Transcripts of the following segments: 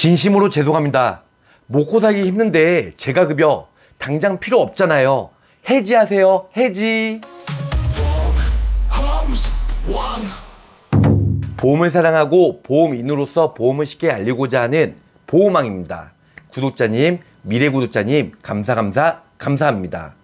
진심으로 죄송합니다. 먹고 살기 힘든데 제가 급여 당장 필요 없잖아요. 해지하세요. 해지. 보험을 사랑하고 보험인으로서 보험을 쉽게 알리고자 하는 보험왕입니다. 구독자님, 미래 구독자님 감사 감사 감사합니다.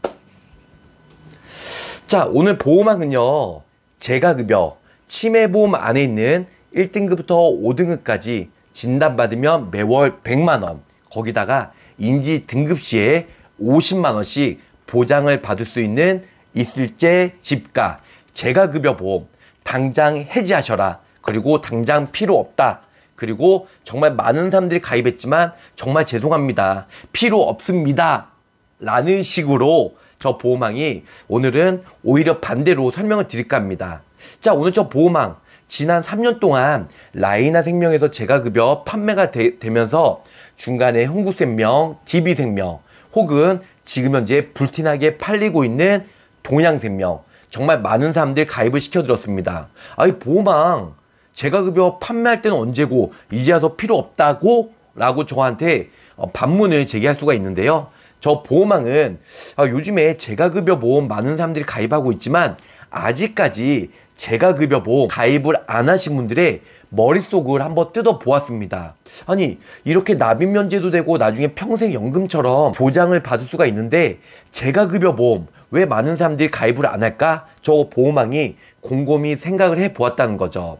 자, 오늘 보험왕은요. 제가 급여, 치매보험 안에 있는 1등급부터 5등급까지 진단받으면 매월 100만 원 거기다가 인지 등급 시에 50만 원씩 보장을 받을 수 있는 있을제 집가 재가 급여 보험 당장 해지하셔라 그리고 당장 필요 없다 그리고 정말 많은 사람들이 가입했지만 정말 죄송합니다 필요 없습니다 라는 식으로 저 보호망이 오늘은 오히려 반대로 설명을 드릴까 합니다 자 오늘 저 보호망 지난 3년 동안 라이나 생명에서 재가급여 판매가 되, 면서 중간에 흥국생명, DB생명 혹은 지금 현재 불티나게 팔리고 있는 동양생명 정말 많은 사람들 가입을 시켜드렸습니다. 아니 보호망 재가급여 판매할 때는 언제고 이제 와서 필요 없다고 라고 저한테 어, 반문을 제기할 수가 있는데요. 저 보호망은 아, 요즘에 재가급여 보험 많은 사람들이 가입하고 있지만 아직까지 제가 급여보 가입을 안 하신 분들의 머릿속을 한번 뜯어보았습니다. 아니 이렇게 납입 면제도 되고 나중에 평생연금처럼 보장을 받을 수가 있는데 제가급여 보험 왜 많은 사람들이 가입을 안 할까? 저 보험왕이 곰곰이 생각을 해보았다는 거죠.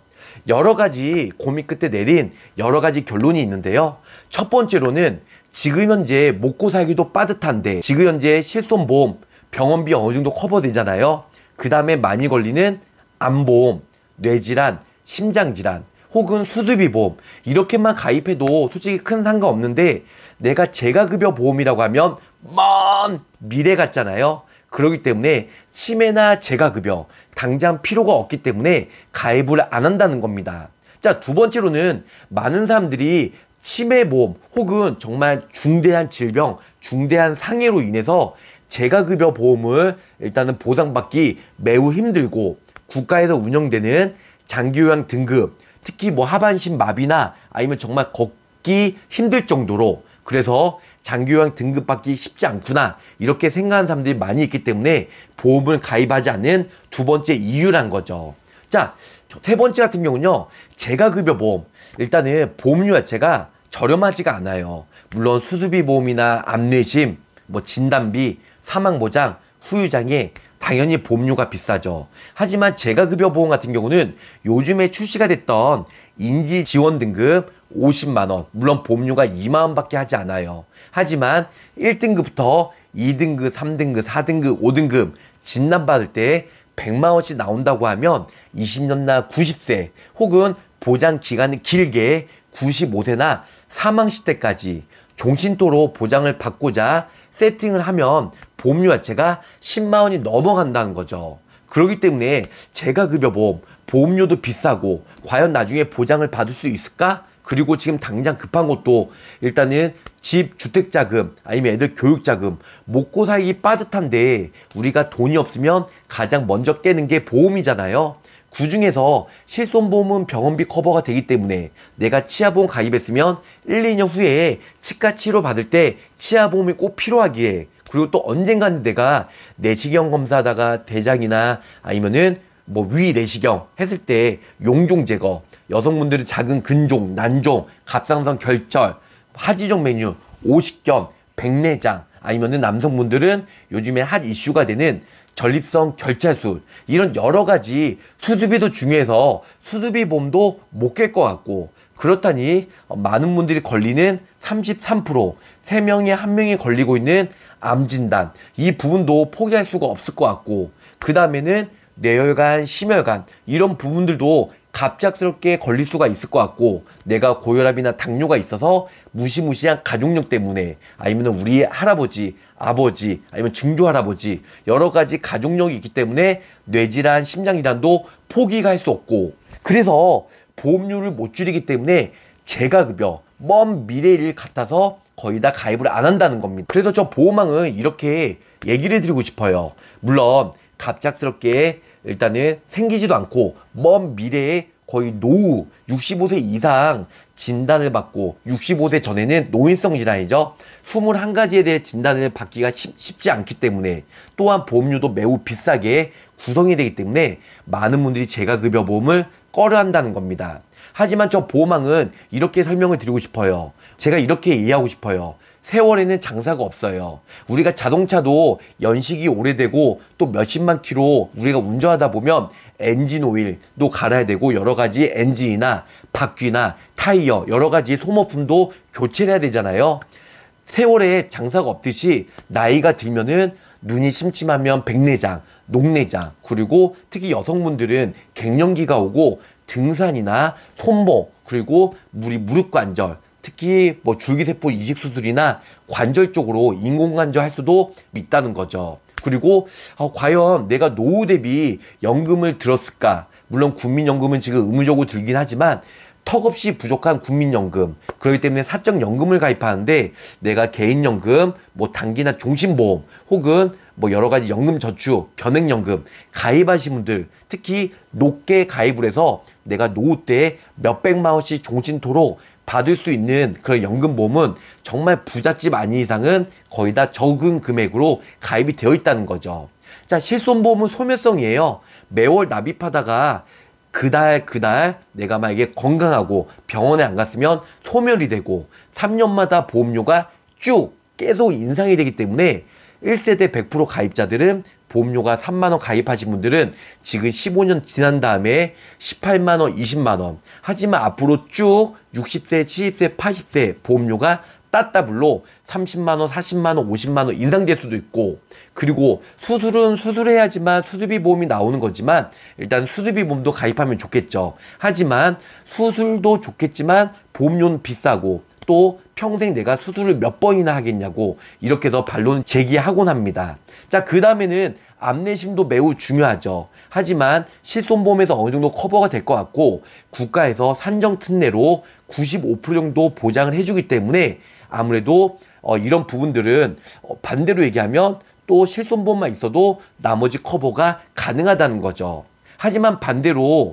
여러 가지 고민 끝에 내린 여러 가지 결론이 있는데요. 첫 번째로는 지금 현재 먹고 살기도 빠듯한데 지금 현재 실손보험 병원비 어느 정도 커버되잖아요. 그 다음에 많이 걸리는 암보험, 뇌질환, 심장질환, 혹은 수술비 보험 이렇게만 가입해도 솔직히 큰 상관없는데 내가 재가급여 보험이라고 하면 먼 미래 같잖아요. 그러기 때문에 치매나 재가급여 당장 필요가 없기 때문에 가입을 안 한다는 겁니다. 자, 두 번째로는 많은 사람들이 치매보험 혹은 정말 중대한 질병, 중대한 상해로 인해서 재가급여 보험을 일단은 보상받기 매우 힘들고 국가에서 운영되는 장기요양 등급 특히 뭐 하반신 마비나 아니면 정말 걷기 힘들 정도로 그래서 장기요양 등급 받기 쉽지 않구나 이렇게 생각하는 사람들이 많이 있기 때문에 보험을 가입하지 않는 두 번째 이유란 거죠. 자, 세 번째 같은 경우는요. 재가급여 보험. 일단은 보험료 자체가 저렴하지가 않아요. 물론 수수비 보험이나 암내심, 뭐 진단비, 사망보장, 후유장애 당연히 보험료가 비싸죠. 하지만 제가급여 보험 같은 경우는 요즘에 출시가 됐던 인지 지원 등급 50만원, 물론 보험료가 2만원밖에 하지 않아요. 하지만 1등급부터 2등급, 3등급, 4등급, 5등급 진단받을 때 100만원씩 나온다고 하면 20년나 90세 혹은 보장 기간은 길게 95세나 사망 시대까지 종신토로 보장을 받고자 세팅을 하면 보험료 자체가 10만원이 넘어간다는 거죠. 그렇기 때문에 제가 급여보험, 보험료도 비싸고 과연 나중에 보장을 받을 수 있을까? 그리고 지금 당장 급한 것도 일단은 집 주택자금 아니면 애들 교육자금 먹고 살기 빠듯한데 우리가 돈이 없으면 가장 먼저 깨는 게 보험이잖아요. 그 중에서 실손보험은 병원비 커버가 되기 때문에 내가 치아보험 가입했으면 1, 2년 후에 치과 치료 받을 때 치아보험이 꼭 필요하기에 그리고 또 언젠가는 내가 내시경 검사하다가 대장이나 아니면은 뭐 위 내시경 했을 때 용종 제거 여성분들은 작은 근종, 난종, 갑상선 결절, 하지종 메뉴, 오십견, 백내장 아니면은 남성분들은 요즘에 핫 이슈가 되는 전립성 결제술 이런 여러 가지 수두비도 중요해서 수두비 봄도 못 깰 것 같고 그렇다니 많은 분들이 걸리는 33% 3명에 1명이 걸리고 있는 암 진단 이 부분도 포기할 수가 없을 것 같고 그 다음에는 뇌혈관, 심혈관 이런 부분들도 갑작스럽게 걸릴 수가 있을 것 같고 내가 고혈압이나 당뇨가 있어서 무시무시한 가족력 때문에 아니면 우리 할아버지 아버지 아니면 증조할아버지 여러 가지 가족력이 있기 때문에 뇌질환 심장질환도 포기할 가수 없고 그래서 보험료를 못 줄이기 때문에 재가급여 먼 미래일 같아서 거의 다 가입을 안 한다는 겁니다 그래서 저보험왕은 이렇게 얘기를 해드리고 싶어요 물론 갑작스럽게 일단은 생기지도 않고 먼 미래에 거의 노후 65세 이상 진단을 받고 65세 전에는 노인성 질환이죠. 21가지에 대해 진단을 받기가 쉽, 지 않기 때문에 또한 보험료도 매우 비싸게 구성이 되기 때문에 많은 분들이 제가급여 보험을 꺼려한다는 겁니다. 하지만 저 보험왕은 이렇게 설명을 드리고 싶어요. 제가 이렇게 이해하고 싶어요. 세월에는 장사가 없어요. 우리가 자동차도 연식이 오래되고 또 몇십만 키로 우리가 운전하다 보면 엔진 오일도 갈아야 되고 여러 가지 엔진이나 바퀴나 타이어 여러 가지 소모품도 교체를 해야 되잖아요. 세월에 장사가 없듯이 나이가 들면은 눈이 심심하면 백내장, 녹내장, 그리고 특히 여성분들은 갱년기가 오고 등산이나 손목, 그리고 우리 무릎 관절, 특히 뭐 줄기세포 이식수술이나 관절 쪽으로 인공관절 할 수도 있다는 거죠. 그리고 어, 과연 내가 노후 대비 연금을 들었을까? 물론 국민연금은 지금 의무적으로 들긴 하지만 턱없이 부족한 국민연금 그렇기 때문에 사적연금을 가입하는데 내가 개인연금 뭐 단기나 종신보험 혹은 뭐 여러 가지 연금 저축 변액연금 가입하신 분들 특히 높게 가입을 해서 내가 노후 때 몇백만 원씩 종신토록 받을 수 있는 그런 연금보험은 정말 부잣집 아닌 이상은 거의 다 적은 금액으로 가입이 되어 있다는 거죠. 자, 실손보험은 소멸성이에요. 매월 납입하다가 그달 그달 내가 만약에 건강하고 병원에 안 갔으면 소멸이 되고 3년마다 보험료가 쭉 계속 인상이 되기 때문에 1세대 100% 가입자들은 보험료가 3만원 가입하신 분들은 지금 15년 지난 다음에 18만원, 20만원. 하지만 앞으로 쭉 60세, 70세, 80세 보험료가 따따블로 30만원, 40만원, 50만원 인상될 수도 있고 그리고 수술은 수술해야지만 수술비 보험이 나오는 거지만 일단 수술비 보험도 가입하면 좋겠죠. 하지만 수술도 좋겠지만 보험료는 비싸고 또 평생 내가 수술을 몇 번이나 하겠냐고 이렇게 해서 반론 제기하곤 합니다. 자, 그 다음에는 암내심도 매우 중요하죠. 하지만 실손보험에서 어느 정도 커버가 될 것 같고 국가에서 산정 특례로 95% 정도 보장을 해주기 때문에 아무래도 어, 이런 부분들은 어, 반대로 얘기하면 또 실손보험만 있어도 나머지 커버가 가능하다는 거죠. 하지만 반대로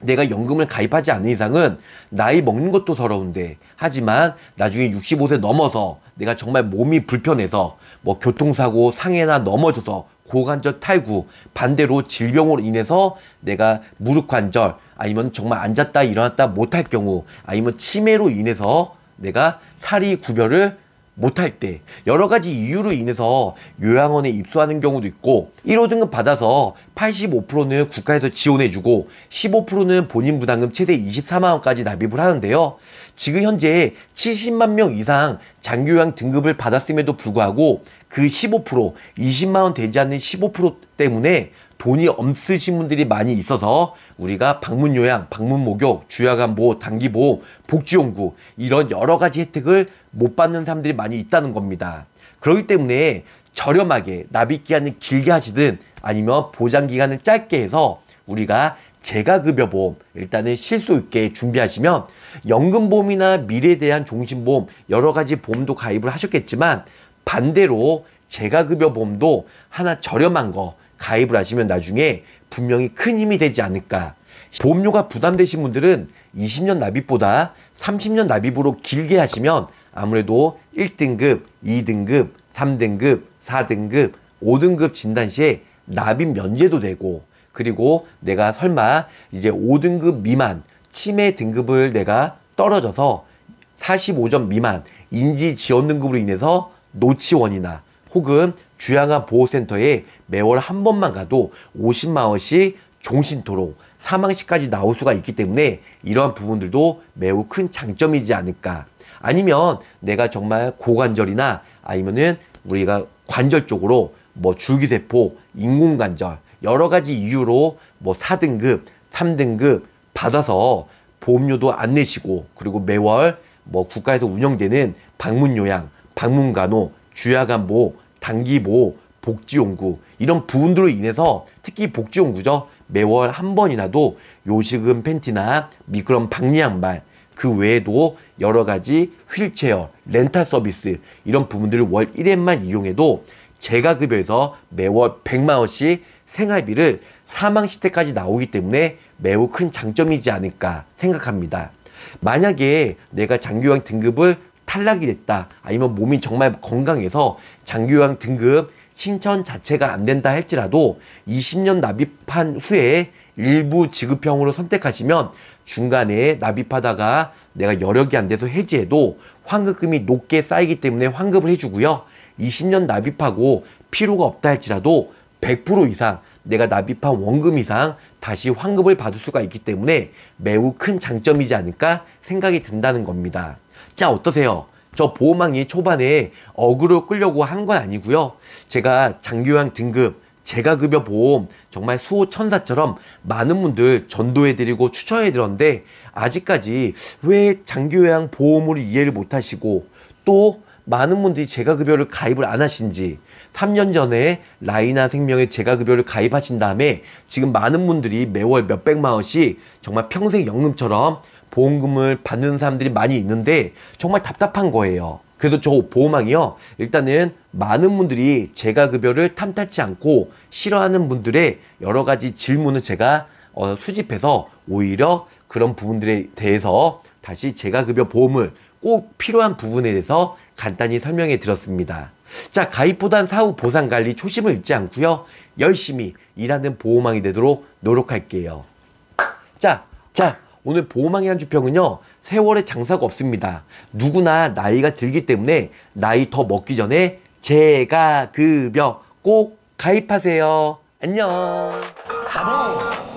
내가 연금을 가입하지 않는 이상은 나이 먹는 것도 서러운데 하지만 나중에 65세 넘어서 내가 정말 몸이 불편해서 뭐 교통사고 상해나 넘어져서 고관절 탈구 반대로 질병으로 인해서 내가 무릎 관절 아니면 정말 앉았다 일어났다 못할 경우 아니면 치매로 인해서 내가 살이 구별을 못할 때 여러 가지 이유로 인해서 요양원에 입소하는 경우도 있고 1호 등급 받아서 85%는 국가에서 지원해주고 15%는 본인 부담금 최대 24만원까지 납입을 하는데요. 지금 현재 70만 명 이상 장교양 등급을 받았음에도 불구하고 그 15%, 20만원 되지 않는 15% 때문에 돈이 없으신 분들이 많이 있어서 우리가 방문 요양, 방문 목욕, 주야간 보호, 단기 보호, 복지 연구 이런 여러 가지 혜택을 못 받는 사람들이 많이 있다는 겁니다. 그렇기 때문에 저렴하게 납입기간을 길게 하시든 아니면 보장기간을 짧게 해서 우리가 재가급여보험 일단은 실수 있게 준비하시면 연금보험이나 미래에 대한 종신보험 여러 가지 보험도 가입을 하셨겠지만 반대로 재가급여보험도 하나 저렴한 거 가입을 하시면 나중에 분명히 큰 힘이 되지 않을까 보험료가 부담되신 분들은 20년 납입보다 30년 납입으로 길게 하시면 아무래도 1등급, 2등급, 3등급, 4등급, 5등급 진단 시에 납입 면제도 되고 그리고 내가 설마 이제 5등급 미만 치매 등급을 내가 떨어져서 45점 미만 인지 지원 등급으로 인해서 노치원이나 혹은 주양한 보호센터에 매월 한 번만 가도 50만 원씩 종신토록 사망시까지 나올 수가 있기 때문에 이러한 부분들도 매우 큰 장점이지 않을까. 아니면 내가 정말 고관절이나 아니면은 우리가 관절 쪽으로 뭐 줄기세포, 인공관절 여러 가지 이유로 뭐 4등급, 3등급 받아서 보험료도 안 내시고 그리고 매월 뭐 국가에서 운영되는 방문요양, 방문간호, 주야간보, 단기보, 복지연구 이런 부분들로 인해서 특히 복지연구죠 매월 한 번이라도 요식은 팬티나 미끄럼 방리 양말 그 외에도 여러 가지 휠체어, 렌탈 서비스 이런 부분들을 월 1회만 이용해도 제가급여에서 매월 100만 원씩 생활비를 사망 시대까지 나오기 때문에 매우 큰 장점이지 않을까 생각합니다. 만약에 내가 장기요양 등급을 탈락이 됐다 아니면 몸이 정말 건강해서 장기요양 등급 신천 자체가 안 된다 할지라도 20년 납입한 후에 일부 지급형으로 선택하시면 중간에 납입하다가 내가 여력이 안 돼서 해지해도 환급금이 높게 쌓이기 때문에 환급을 해주고요. 20년 납입하고 필요가 없다 할지라도 100% 이상 내가 납입한 원금 이상 다시 환급을 받을 수가 있기 때문에 매우 큰 장점이지 않을까 생각이 든다는 겁니다. 자 어떠세요? 저 보호망이 초반에 어그로 끌려고 한 건 아니고요. 제가 장교양 등급, 재가급여 보험 정말 수호천사처럼 많은 분들 전도해드리고 추천해드렸는데 아직까지 왜 장교양 보험으로 이해를 못하시고 또 많은 분들이 재가급여를 가입을 안 하신지 3년 전에 라이나 생명의 재가급여를 가입하신 다음에 지금 많은 분들이 매월 몇백만 원씩 정말 평생 연금처럼 보험금을 받는 사람들이 많이 있는데 정말 답답한 거예요. 그래도 저 보호망이요. 일단은 많은 분들이 제가 급여를 탐탁지 않고 싫어하는 분들의 여러 가지 질문을 제가 어, 수집해서 오히려 그런 부분들에 대해서 다시 제가 급여 보험을 꼭 필요한 부분에 대해서 간단히 설명해 드렸습니다. 자, 가입보단 사후 보상 관리 초심을 잊지 않고요. 열심히 일하는 보호망이 되도록 노력할게요. 자, 자, 오늘 보호망의 한 주평은요 세월의 장사가 없습니다 누구나 나이가 들기 때문에 나이 더 먹기 전에 제가 급여 꼭 가입하세요 안녕 가봉